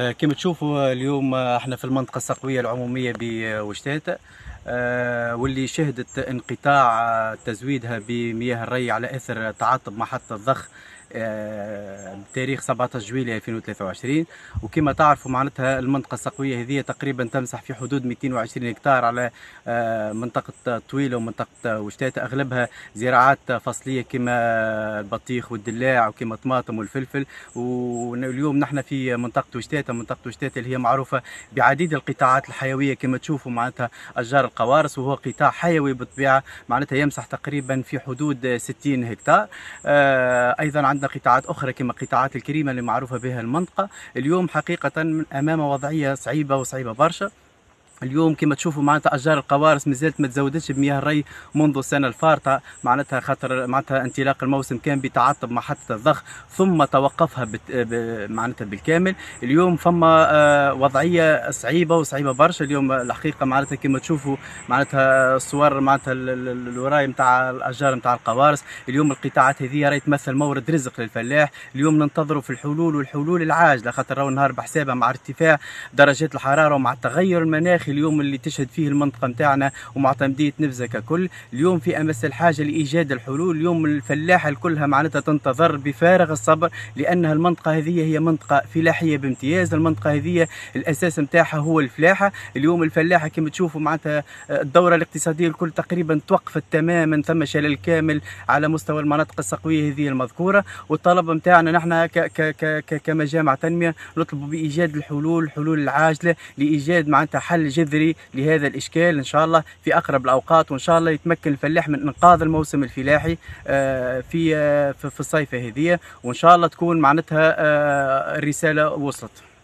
آه، كما تشوفوا آه، اليوم آه، احنا في المنطقه السقويه العموميه بوشتات واللي شهدت انقطاع تزويدها بمياه الري على اثر تعاطب محطه الضخ بتاريخ آه، 17 جويلية 2023 وكما تعرفوا معناتها المنطقة السقوية هذه تقريبا تمسح في حدود 220 هكتار على آه، منطقة طويلة ومنطقة وشتات أغلبها زراعات فصلية كما البطيخ والدلاع وكما الطماطم والفلفل واليوم نحن في منطقة وشتات منطقة وشتات اللي هي معروفة بعديد القطاعات الحيوية كما تشوفوا معناتها أشجار القوارص وهو قطاع حيوي بالطبيعة معناتها يمسح تقريبا في حدود 60 هكتار آه، أيضا عندنا قطاعات أخرى كما قطاعات الكريمة اللي معروفة بها المنطقة اليوم حقيقة أمام وضعية صعيبة وصعيبة برشا اليوم كما تشوفوا معناتها اشجار القوارص مازالت ما تزودتش بمياه الري منذ السنه الفارطه معناتها خاطر معناتها انطلاق الموسم كان بتعطب محطه الضخ ثم توقفها بت... ب... معناتها بالكامل اليوم فما آه وضعيه صعيبه وصعيبه برشا اليوم الحقيقه معناتها كما تشوفوا معناتها الصور معناتها الوراي نتاع الاشجار نتاع القوارص اليوم القطاعات هذه راهي تمثل مورد رزق للفلاح اليوم ننتظروا في الحلول والحلول العاجله خاطر راهو النهار بحسابها مع ارتفاع درجات الحراره ومع التغير المناخي اخي اليوم اللي تشهد فيه المنطقه نتاعنا ومعتمديه نبزه ككل اليوم في امس الحاجه لايجاد الحلول اليوم الفلاحه الكلها معناتها تنتظر بفارغ الصبر لانها المنطقه هذه هي منطقه فلاحيه بامتياز المنطقه هذه الاساس نتاعها هو الفلاحه اليوم الفلاحه كما تشوفوا معناتها آه، الدوره الاقتصاديه الكل تقريبا توقفت تماما ثم شلل كامل على مستوى المناطق السقويه هذه المذكوره والطلب نتاعنا نحن كمجامع تنميه نطلب بايجاد الحلول الحلول العاجله لايجاد معناتها حل جذري لهذا الإشكال إن شاء الله في أقرب الأوقات وإن شاء الله يتمكن الفلاح من إنقاذ الموسم الفلاحي آه، آه، في في الصيفة هذه وإن شاء الله تكون معناتها آه، الرسالة وصلت